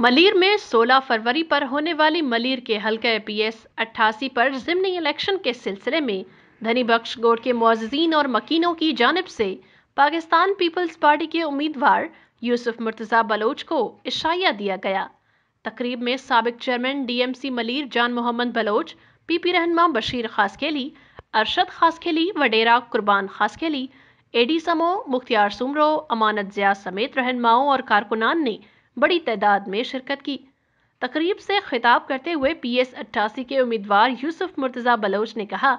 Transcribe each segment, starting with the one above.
मलीर में 16 फरवरी पर होने वाली मलीर के हल्के पीएस 88 पर ज़िमनी इलेक्शन के सिलसिले में धनी बख्श गोड के मुआजीन और मकीनों की जानब से पाकिस्तान पीपल्स पार्टी के उम्मीदवार यूसुफ मुर्तज़ा बलोच को इशाया दिया गया तकरीब में सबक chairman DMC Malir Jan Mohammad Baloch PP रहनमा बशीर खासखेली अरशद खासखेली वडेरा कुर्बान खासखेली एडी समो मुख्तियार सुमरो अमानत जया समेत रहनमाओं और कारकुनान ने बड़ी तादाद में शिरकत की तकरीब से खिताब करते हुए पी एस अट्ठासी के उम्मीदवार यूसुफ मुर्तज़ा बलोच ने कहा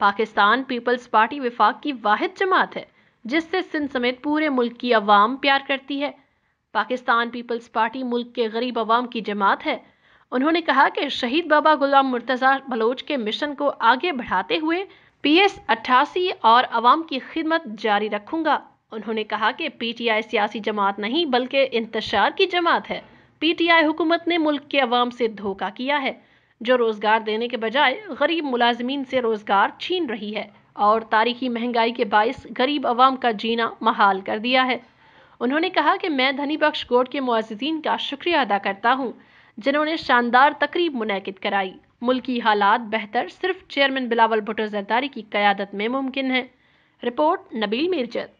पाकिस्तान पीपल्स पार्टी विफाक की वाद जमात है जिससे सिंध समेत पूरे मुल्क की आवाम प्यार करती है पाकिस्तान पीपल्स पार्टी मुल्क के गरीब आवाम की जमात है उन्होंने कहा कि शहीद बाबा गुलाम मुर्तज़ा बलोच के मिशन को आगे बढ़ाते हुए पी एस अट्ठासी और आवाम की खिदमत जारी रखूंगा उन्होंने कहा कि पीटीआई सियासी जमात नहीं बल्कि इंतशार की जमात है पीटीआई हुकूमत ने मुल्क के अवाम से धोखा किया है जो रोज़गार देने के बजाय गरीब मुलाजमीन से रोज़गार छीन रही है और तारीखी महंगाई के बायस गरीब अवाम का जीना महाल कर दिया है उन्होंने कहा कि मैं धनी बख्श गोड के मुआजीन का शुक्रिया अदा करता हूँ जिन्होंने शानदार तकरीब मुनद कराई मुल्की हालात बेहतर सिर्फ चेयरमैन बिलावल भुटो जरदारी की क्यादत में मुमकिन है रिपोर्ट नबील मिर्जत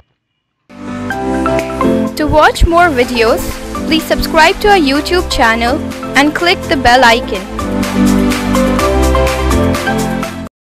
To watch more videos, please subscribe to our YouTube channel and click the bell icon.